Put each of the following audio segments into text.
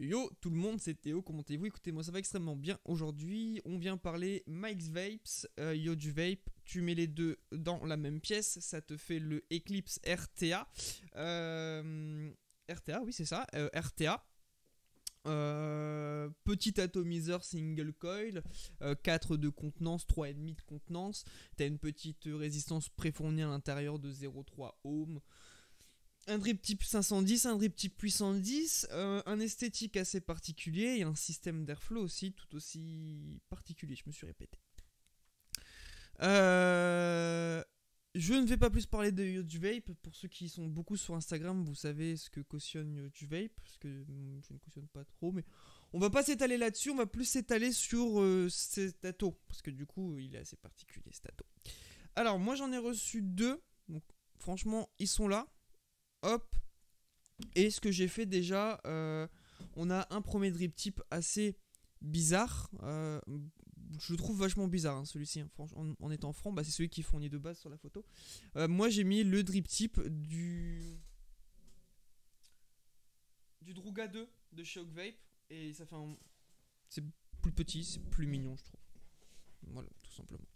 Yo tout le monde, c'est Théo, comment vous Écoutez, moi ça va extrêmement bien. Aujourd'hui, on vient parler Mike's Vapes, euh, Yo du Vape. Tu mets les deux dans la même pièce, ça te fait le Eclipse RTA. Euh, RTA, oui, c'est ça, euh, RTA. petit atomiseur single coil, 4 de contenance, 3,5 de contenance. T'as une petite résistance préfournie à l'intérieur de 0,3 ohms un drip type 510, un drip type 810, un esthétique assez particulier et un système d'airflow aussi tout aussi particulier, je me suis répété. Euh, je ne vais pas plus parler de Yodge Vape. Pour ceux qui sont beaucoup sur Instagram, vous savez ce que cautionne Yodge Vape, parce que hum, je ne cautionne pas trop, mais on va pas s'étaler là-dessus, on va plus s'étaler sur ces euh, cet parce que du coup, il est assez particulier cet ato. Alors, moi j'en ai reçu deux, donc franchement, ils sont là. Hop. Et ce que j'ai fait déjà, euh, on a un premier drip type assez bizarre. Euh, je le trouve vachement bizarre hein, celui-ci. Hein, en, en, étant franc, bah, c'est celui qui fournit de base sur la photo. Euh, moi j'ai mis le drip type du. du Druga 2 de chez Vape. Et ça fait un. C'est plus petit, c'est plus mignon, je trouve. Voilà, tout simplement.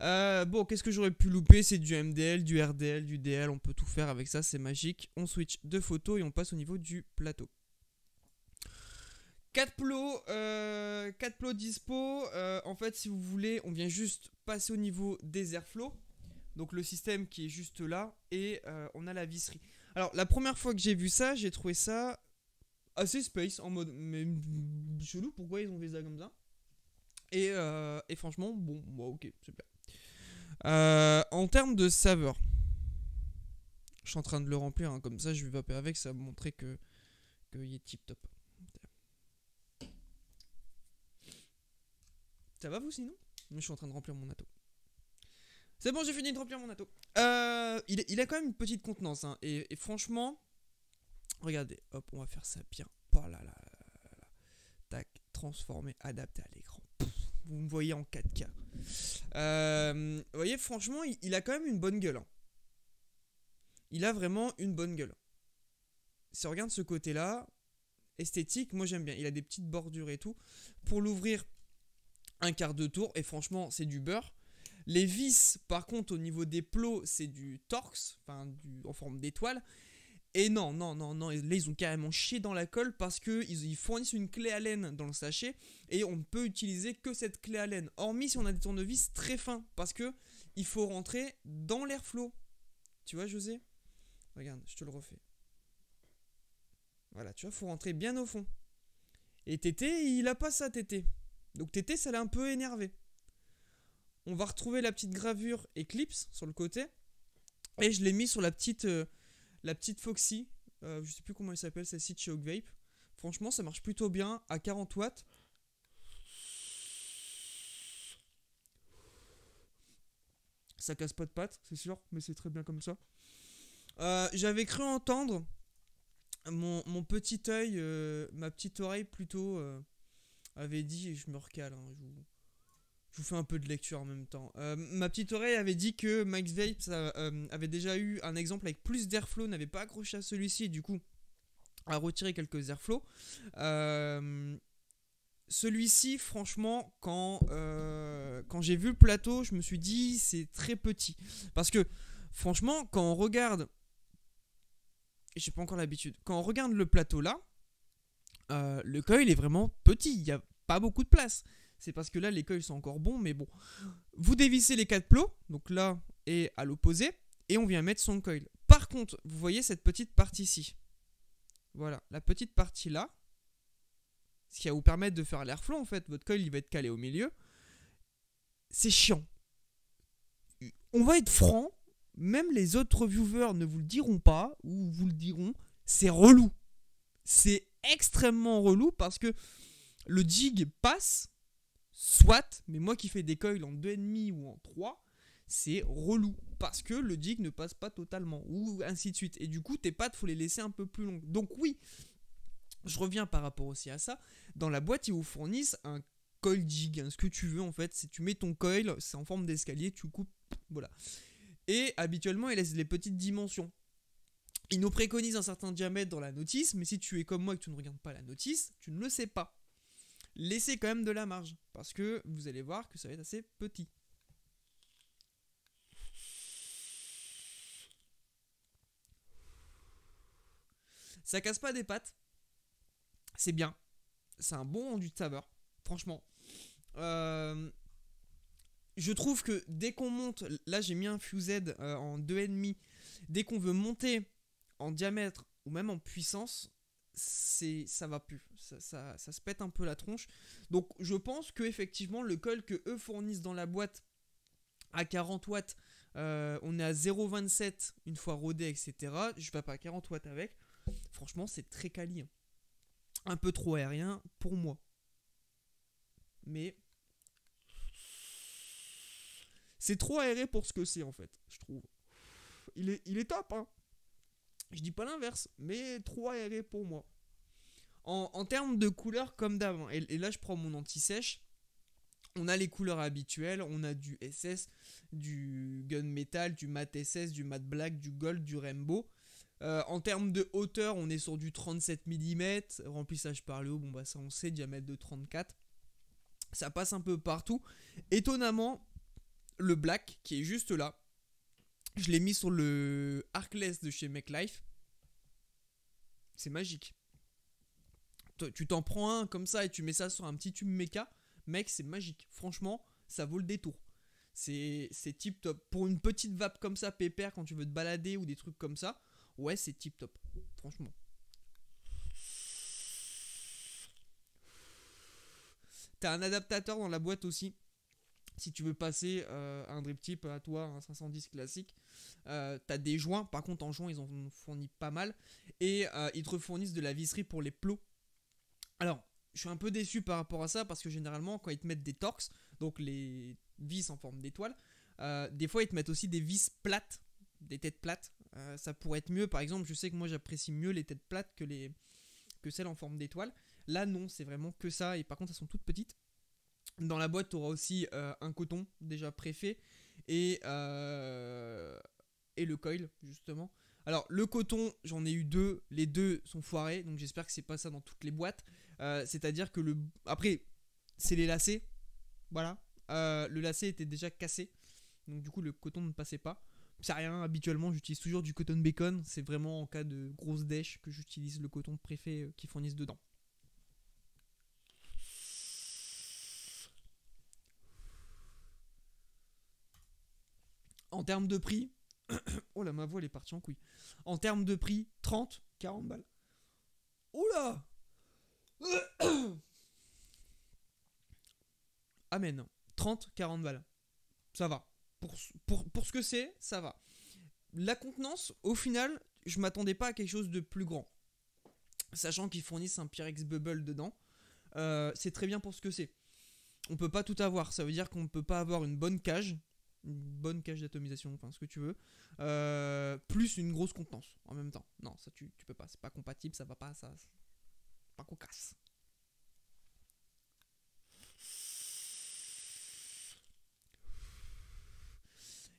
Euh, bon, qu'est-ce que j'aurais pu louper C'est du MDL, du RDL, du DL, on peut tout faire avec ça, c'est magique. On switch de photos et on passe au niveau du plateau. 4 plots, euh, plots dispo. Euh, en fait, si vous voulez, on vient juste passer au niveau des airflows. Donc le système qui est juste là. Et on a la visserie. Alors la première fois que j'ai vu ça, j'ai trouvé ça assez space. En mode, mais chelou, pourquoi ils ont fait ça comme ça et, franchement, bon, bah, ok, super. Euh, en termes de saveur, je suis en train de le remplir, hein, comme ça je vais vaper avec, ça va montrer que qu'il est tip top. Ça va vous sinon Je suis en train de remplir mon ato C'est bon, j'ai fini de remplir mon atout. Euh, il, a quand même une petite contenance, hein, et, franchement, regardez, hop, on va faire ça bien. Oh là là, tac, transformer, adapté à l'écran vous me voyez en 4K. Euh, vous voyez, franchement, il, a quand même une bonne gueule. Hein. Il a vraiment une bonne gueule. Si on regarde ce côté-là, esthétique, moi j'aime bien. Il a des petites bordures et tout. Pour l'ouvrir, un quart de tour, et franchement, c'est du beurre. Les vis, par contre, au niveau des plots, c'est du torx, enfin, en forme d'étoile. Et non, non, non, non, là ils ont carrément chié dans la colle parce qu'ils ils fournissent une clé Allen dans le sachet et on ne peut utiliser que cette clé Allen, hormis si on a des tournevis très fins parce que il faut rentrer dans l'air l'airflow. Tu vois, José Regarde, je te le refais. Voilà, tu vois, faut rentrer bien au fond. Et Tété, il a pas ça, Tété. Donc Tété, ça l'a un peu énervé. On va retrouver la petite gravure Eclipse sur le côté. Et je l'ai mis sur la petite, euh, la petite Foxy, euh, je sais plus comment elle s'appelle celle-ci de chez Vape. Franchement, ça marche plutôt bien à 40 watts. Ça casse pas de pattes, c'est sûr, mais c'est très bien comme ça. Euh, j'avais cru entendre mon, petit oeil, euh, ma petite oreille plutôt, euh, avait dit, et je me recale, hein, je vous je vous fais un peu de lecture en même temps. Euh, ma petite oreille avait dit que Max Vape euh, euh, avait déjà eu un exemple avec plus d'airflow, n'avait pas accroché à celui-ci et du coup a retiré quelques airflow. celui-ci, franchement, quand, quand j'ai vu le plateau, je me suis dit c'est très petit. Parce que, franchement, quand on regarde. J'ai pas encore l'habitude. Quand on regarde le plateau là, le coil est vraiment petit. Il n'y a pas beaucoup de place c'est parce que là, les coils sont encore bons, mais bon. Vous dévissez les quatre plots, donc là et à l'opposé, et on vient mettre son coil. Par contre, vous voyez cette petite partie ci Voilà, la petite partie là, ce qui va vous permettre de faire l'air flow en fait, votre coil il va être calé au milieu. C'est chiant. On va être franc, même les autres viewers ne vous le diront pas, ou vous le diront, c'est relou. C'est extrêmement relou parce que le jig passe, mais moi qui fais des coils en 2,5 ou en 3, c'est relou parce que le jig ne passe pas totalement ou ainsi de suite. Et du coup, tes pattes, faut les laisser un peu plus longues. Donc oui, je reviens par rapport aussi à ça. Dans la boîte, ils vous fournissent un coil jig, hein, ce que tu veux en fait. Si tu mets ton coil, c'est en forme d'escalier, tu coupes, voilà. Et habituellement, ils laissent les petites dimensions. Ils nous préconisent un certain diamètre dans la notice, mais si tu es comme moi et que tu ne regardes pas la notice, tu ne le sais pas laissez quand même de la marge, parce que vous allez voir que ça va être assez petit. Ça casse pas des pattes, c'est bien, c'est un bon rendu de saveur, franchement. Euh, je trouve que dès qu'on monte, là j'ai mis un fused euh, en 2,5, dès qu'on veut monter en diamètre ou même en puissance, c'est ça va plus, ça, ça, se pète un peu la tronche. Donc je pense que effectivement le col que eux fournissent dans la boîte à 40 watts, euh, on est à 0,27 une fois rodé, etc. Je vais pas à 40 watts avec. Franchement, c'est très quali. Hein. Un peu trop aérien pour moi. Mais c'est trop aéré pour ce que c'est en fait, je trouve. Il est, il est top, hein. Je dis pas l'inverse, mais 3 est pour moi. En, termes de couleurs comme d'avant, et, là je prends mon anti-sèche, on a les couleurs habituelles, on a du SS, du gun metal, du Matte SS, du Matte Black, du Gold, du Rainbow. Euh, en termes de hauteur, on est sur du 37 mm, remplissage par le haut, bon bah ça on sait, diamètre de 34. Ça passe un peu partout. Étonnamment, le black qui est juste là, je l'ai mis sur le Arcless de chez MechLife C'est magique. Tu t'en prends un comme ça et tu mets ça sur un petit tube méca. Mec, c'est magique. Franchement, ça vaut le détour. C'est tip top. Pour une petite vape comme ça, pépère, quand tu veux te balader ou des trucs comme ça, ouais, c'est tip top. Franchement. T'as un adaptateur dans la boîte aussi si tu veux passer euh, un drip tip à toi, un 510 classique, euh, t'as des joints. Par contre, en joint, ils en fournissent pas mal. Et euh, ils te fournissent de la visserie pour les plots. Alors, je suis un peu déçu par rapport à ça parce que généralement, quand ils te mettent des torx, donc les vis en forme d'étoile, euh, des fois ils te mettent aussi des vis plates, des têtes plates. ça pourrait être mieux. Par exemple, je sais que moi j'apprécie mieux les têtes plates que les que celles en forme d'étoile. Là, non, c'est vraiment que ça. Et par contre, elles sont toutes petites. Dans la boîte, tu auras aussi euh, un coton déjà préfet et, euh, et le coil, justement. Alors, le coton, j'en ai eu deux. Les deux sont foirés, donc j'espère que c'est pas ça dans toutes les boîtes. Euh, c'est-à-dire que le. Après, c'est les lacets. Voilà. le lacet était déjà cassé. Donc, du coup, le coton ne passait pas. C'est rien, habituellement, j'utilise toujours du coton bacon. C'est vraiment en cas de grosse dèche que j'utilise le coton préfet qu'ils fournissent dedans. En termes de prix, oh là, ma voix, elle est partie en couille. En termes de prix, 30, 40 balles. Oh là Amen. 30, 40 balles. Ça va. Pour, pour, ce que c'est, ça va. La contenance, au final, je m'attendais pas à quelque chose de plus grand. Sachant qu'ils fournissent un Pyrex Bubble dedans. Euh, c'est très bien pour ce que c'est. On peut pas tout avoir. Ça veut dire qu'on ne peut pas avoir une bonne cage une bonne cache d'atomisation, enfin ce que tu veux, euh, plus une grosse contenance en même temps. Non, ça tu, tu peux pas, c'est pas compatible, ça va pas, ça. Pas cocasse.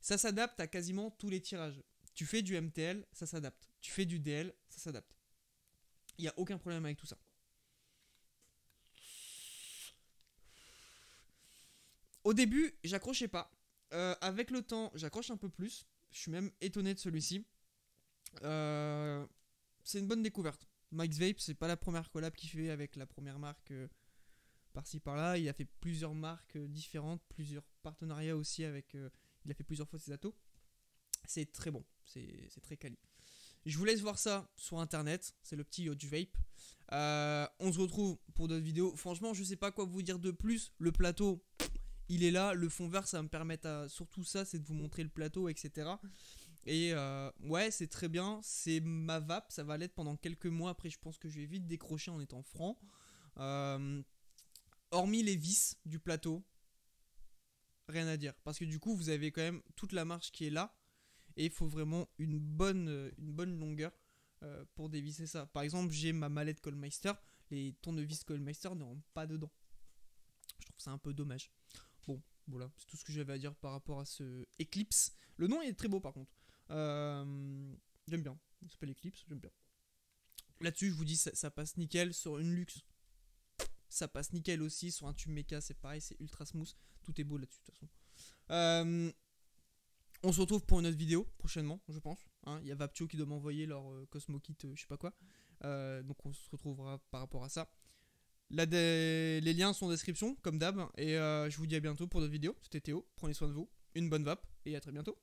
Ça s'adapte à quasiment tous les tirages. Tu fais du MTL, ça s'adapte. Tu fais du DL, ça s'adapte. Il n'y a aucun problème avec tout ça. Au début, j'accrochais pas. Euh, avec le temps, j'accroche un peu plus. Je suis même étonné de celui-ci. Euh, c'est une bonne découverte. Mike's Vape, c'est pas la première collab qu'il fait avec la première marque euh, par-ci par-là. Il a fait plusieurs marques différentes, plusieurs partenariats aussi avec. il a fait plusieurs fois ses atos. C'est très bon, c'est très quali. Je vous laisse voir ça sur internet, c'est le petit Yodge Vape. on se retrouve pour d'autres vidéos. Franchement, je sais pas quoi vous dire de plus. Le plateau, il est là. Le fond vert, ça va me permettre surtout ça, c'est de vous montrer le plateau, etc. Et euh, ouais, c'est très bien. C'est ma vape, ça va l'être pendant quelques mois. Après, je pense que je vais vite décrocher en étant franc. Euh, hormis les vis du plateau, rien à dire. Parce que du coup, vous avez quand même toute la marche qui est là. Et il faut vraiment une bonne, euh, une bonne longueur pour dévisser ça. Par exemple, j'ai ma mallette Colmeister. Les tournevis Colmeister ne rentrent pas dedans. Je trouve ça un peu dommage voilà, c'est tout ce que j'avais à dire par rapport à ce Eclipse. Le nom est très beau par contre. Euh, j'aime bien. Il s'appelle Eclipse, j'aime bien. Là-dessus, je vous dis, ça, passe nickel sur une luxe. Ça passe nickel aussi sur un tube méca, c'est pareil, c'est ultra smooth. Tout est beau là-dessus de toute façon. Euh, on se retrouve pour une autre vidéo prochainement, je pense. Hein. Il y a Vaptio qui doit m'envoyer leur euh, Cosmo Kit, je sais pas quoi. donc on se retrouvera par rapport à ça. Les liens sont en description, comme d'hab. Et euh, je vous dis à bientôt pour d'autres vidéos. C'était Théo, prenez soin de vous, une bonne vape, et à très bientôt.